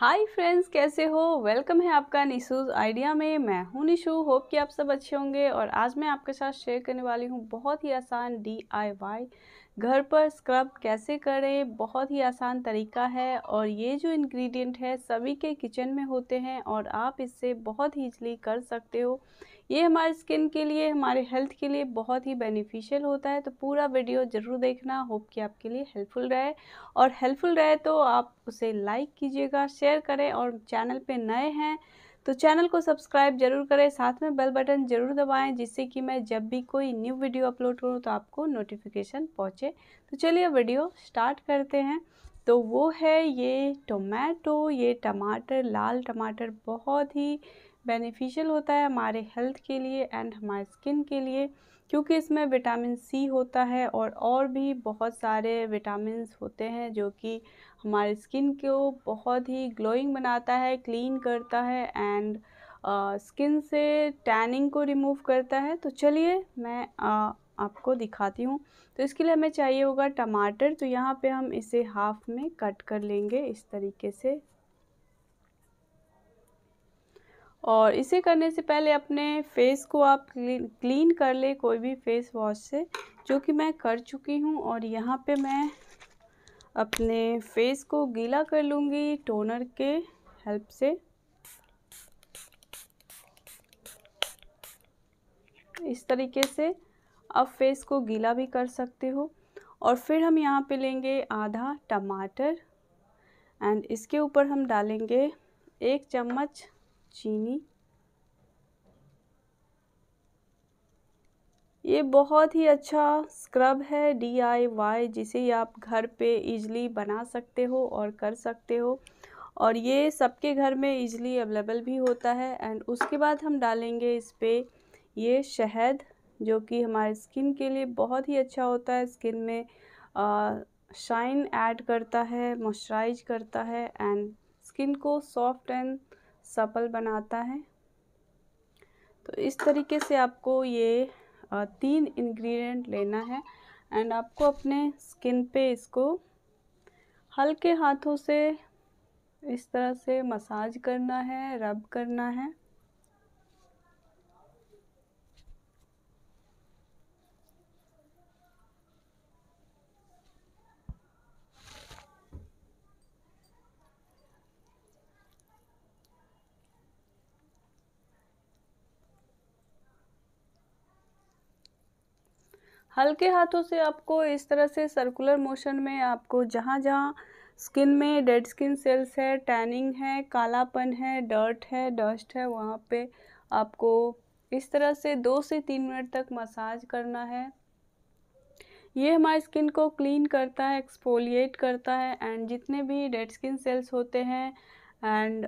hi friends कैसे हो welcome है आपका निशूज़ आइडिया में मैं हूं निशू होप कि आप सब अच्छे होंगे और आज मैं आपके साथ शेयर करने वाली हूं बहुत ही आसान डीआईवाई घर पर स्क्रब कैसे करें बहुत ही आसान तरीका है और ये जो इंग्रेडिएंट है सभी के किचन में होते हैं और आप इससे बहुत ईजली कर सकते हो ये हमारे स्किन के लिए हमारे हेल्थ के लिए बहुत ही बेनिफिशियल होता है तो पूरा वीडियो ज़रूर देखना होप कि आपके लिए हेल्पफुल रहे और हेल्पफुल रहे तो आप उसे लाइक कीजिएगा शेयर करें और चैनल पर नए हैं तो चैनल को सब्सक्राइब जरूर करें साथ में बेल बटन जरूर दबाएं जिससे कि मैं जब भी कोई न्यू वीडियो अपलोड करूं तो आपको नोटिफिकेशन पहुंचे तो चलिए वीडियो स्टार्ट करते हैं तो वो है ये टोमेटो ये टमाटर लाल टमाटर बहुत ही बेनिफिशियल होता है हमारे हेल्थ के लिए एंड हमारे स्किन के लिए क्योंकि इसमें विटामिन सी होता है और और भी बहुत सारे विटामिन होते हैं जो कि हमारे स्किन को बहुत ही ग्लोइंग बनाता है क्लीन करता है एंड स्किन uh, से टैनिंग को रिमूव करता है तो चलिए मैं uh, आपको दिखाती हूँ तो इसके लिए हमें चाहिए होगा टमाटर तो यहाँ पे हम इसे हाफ में कट कर लेंगे इस तरीके से और इसे करने से पहले अपने फेस को आप क्लीन कर ले कोई भी फेस वॉश से जो कि मैं कर चुकी हूँ और यहाँ पे मैं अपने फेस को गीला कर लूँगी टोनर के हेल्प से इस तरीके से अब फेस को गीला भी कर सकते हो और फिर हम यहाँ पे लेंगे आधा टमाटर एंड इसके ऊपर हम डालेंगे एक चम्मच चीनी ये बहुत ही अच्छा स्क्रब है डीआईवाई जिसे आप घर पे इजली बना सकते हो और कर सकते हो और ये सबके घर में इजली अवेलेबल भी होता है एंड उसके बाद हम डालेंगे इस पर ये शहद जो कि हमारे स्किन के लिए बहुत ही अच्छा होता है स्किन में शाइन ऐड करता है मॉइस्चराइज करता है एंड स्किन को सॉफ्ट एंड सपल बनाता है तो इस तरीके से आपको ये तीन इंग्रेडिएंट लेना है एंड आपको अपने स्किन पे इसको हल्के हाथों से इस तरह से मसाज करना है रब करना है हल्के हाथों से आपको इस तरह से सर्कुलर मोशन में आपको जहाँ जहाँ स्किन में डेड स्किन सेल्स है टैनिंग है कालापन है डर्ट है डस्ट है वहाँ पे आपको इस तरह से दो से तीन मिनट तक मसाज करना है ये हमारी स्किन को क्लीन करता है एक्सफोलिएट करता है एंड जितने भी डेड स्किन सेल्स होते हैं एंड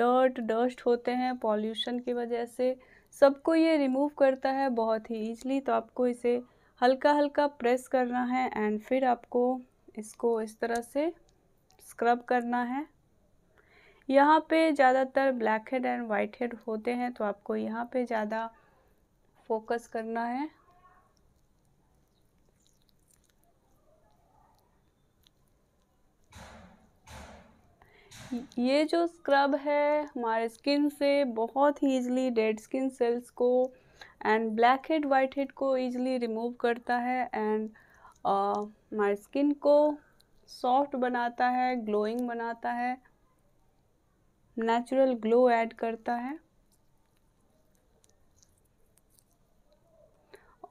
डर्ट डस्ट होते हैं पॉल्यूशन की वजह से सबको ये रिमूव करता है बहुत ही ईजली तो आपको इसे हल्का हल्का प्रेस करना है एंड फिर आपको इसको इस तरह से स्क्रब करना है यहाँ पे ज़्यादातर blackhead and whitehead होते हैं तो आपको यहाँ पे ज़्यादा फोकस करना है ये जो स्क्रब है हमारे स्किन से बहुत ही ईजिली डेड स्किन सेल्स को and black head white whitehead को ईजिली रिमूव करता है एंड हमारे स्किन को सॉफ्ट बनाता है ग्लोइंग बनाता है नेचुरल ग्लो ऐड करता है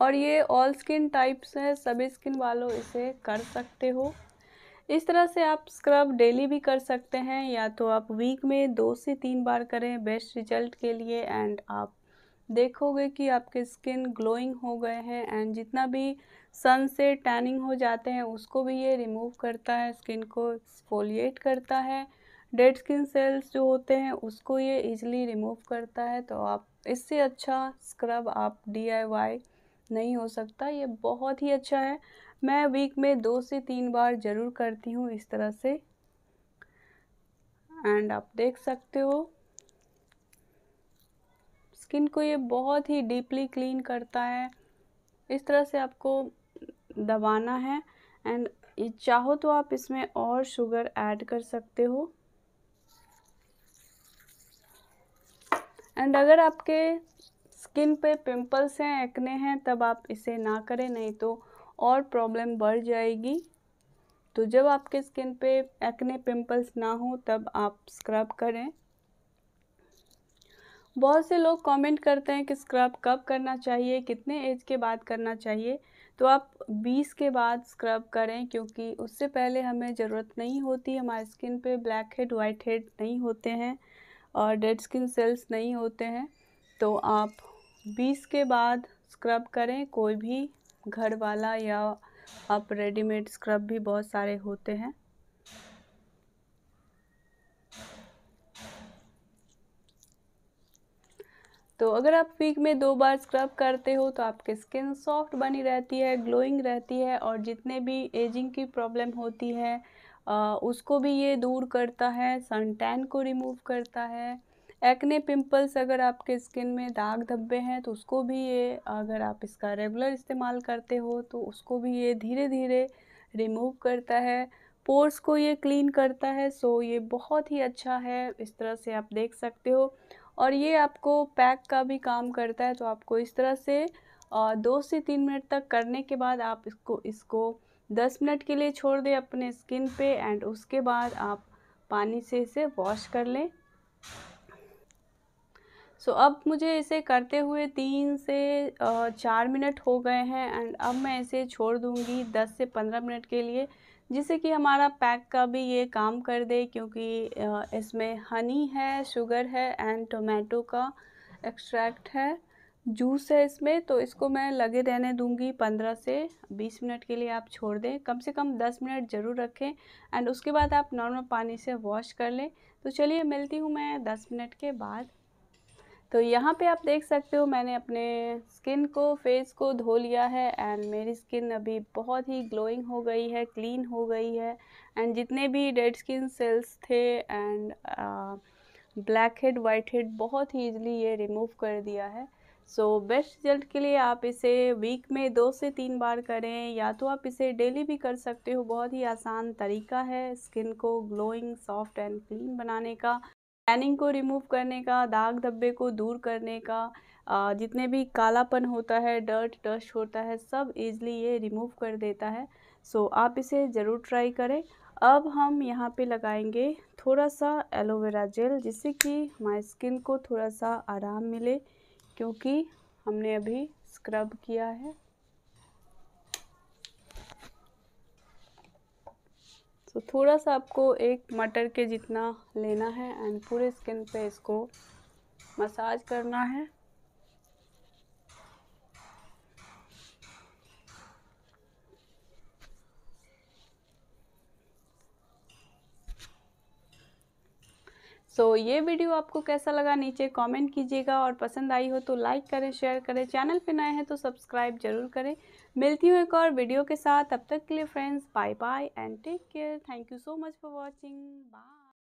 और ये ऑल स्किन टाइप्स है सभी स्किन वालों इसे कर सकते हो इस तरह से आप स्क्रब डेली भी कर सकते हैं या तो आप वीक में दो से तीन बार करें बेस्ट रिजल्ट के लिए एंड आप देखोगे कि आपके स्किन ग्लोइंग हो गए हैं एंड जितना भी सन से टैनिंग हो जाते हैं उसको भी ये रिमूव करता है स्किन को एक्सफोलिएट करता है डेड स्किन सेल्स जो होते हैं उसको ये इजीली रिमूव करता है तो आप इससे अच्छा स्क्रब आप डीआईवाई नहीं हो सकता ये बहुत ही अच्छा है मैं वीक में दो से तीन बार ज़रूर करती हूँ इस तरह से एंड आप देख सकते हो स्किन को ये बहुत ही डीपली क्लीन करता है इस तरह से आपको दबाना है एंड चाहो तो आप इसमें और शुगर ऐड कर सकते हो एंड अगर आपके स्किन पे पिंपल्स हैं एक्ने हैं तब आप इसे ना करें नहीं तो और प्रॉब्लम बढ़ जाएगी तो जब आपके स्किन पे एक्ने पिंपल्स ना हो तब आप स्क्रब करें बहुत से लोग कमेंट करते हैं कि स्क्रब कब करना चाहिए कितने एज के बाद करना चाहिए तो आप 20 के बाद स्क्रब करें क्योंकि उससे पहले हमें ज़रूरत नहीं होती हमारे स्किन पे ब्लैक हेड वाइट हेड नहीं होते हैं और डेड स्किन सेल्स नहीं होते हैं तो आप 20 के बाद स्क्रब करें कोई भी घर वाला या आप रेडीमेड स्क्रब भी बहुत सारे होते हैं तो अगर आप वीक में दो बार स्क्रब करते हो तो आपकी स्किन सॉफ्ट बनी रहती है ग्लोइंग रहती है और जितने भी एजिंग की प्रॉब्लम होती है उसको भी ये दूर करता है सन टैन को रिमूव करता है एक्ने पिंपल्स अगर आपके स्किन में दाग धब्बे हैं तो उसको भी ये अगर आप इसका रेगुलर इस्तेमाल करते हो तो उसको भी ये धीरे धीरे रिमूव करता है पोर्स को ये क्लीन करता है सो ये बहुत ही अच्छा है इस तरह से आप देख सकते हो और ये आपको पैक का भी काम करता है तो आपको इस तरह से दो से तीन मिनट तक करने के बाद आप इसको इसको दस मिनट के लिए छोड़ दें अपने स्किन पे एंड उसके बाद आप पानी से इसे वॉश कर लें सो so, अब मुझे इसे करते हुए तीन से चार मिनट हो गए हैं एंड अब मैं इसे छोड़ दूंगी दस से पंद्रह मिनट के लिए जिससे कि हमारा पैक का भी ये काम कर दे क्योंकि इसमें हनी है शुगर है एंड टोमेटो का एक्सट्रैक्ट है जूस है इसमें तो इसको मैं लगे रहने दूंगी पंद्रह से बीस मिनट के लिए आप छोड़ दें कम से कम दस मिनट ज़रूर रखें एंड उसके बाद आप नॉर्मल पानी से वॉश कर लें तो चलिए मिलती हूँ मैं दस मिनट के बाद तो यहाँ पे आप देख सकते हो मैंने अपने स्किन को फेस को धो लिया है एंड मेरी स्किन अभी बहुत ही ग्लोइंग हो गई है क्लीन हो गई है एंड जितने भी डेड स्किन सेल्स थे and black head white head बहुत ही ईजिली ये रिमूव कर दिया है सो बेस्ट रिजल्ट के लिए आप इसे वीक में दो से तीन बार करें या तो आप इसे डेली भी कर सकते हो बहुत ही आसान तरीका है स्किन को ग्लोइंग सॉफ्ट एंड क्लीन बनाने का टैनिंग को रिमूव करने का दाग धब्बे को दूर करने का जितने भी कालापन होता है डर्ट डस्ट होता है सब ईजली ये रिमूव कर देता है सो आप इसे ज़रूर ट्राई करें अब हम यहाँ पे लगाएंगे थोड़ा सा एलोवेरा जेल जिससे कि हमारे स्किन को थोड़ा सा आराम मिले क्योंकि हमने अभी स्क्रब किया है सो तो थोड़ा सा आपको एक मटर के जितना लेना है एंड पूरे स्किन पे इसको मसाज करना है सो so, ये वीडियो आपको कैसा लगा नीचे कमेंट कीजिएगा और पसंद आई हो तो लाइक करें शेयर करें चैनल पे नए हैं तो सब्सक्राइब जरूर करें मिलती हूँ एक और वीडियो के साथ तब तक के लिए friends bye bye and take care thank you so much for watching bye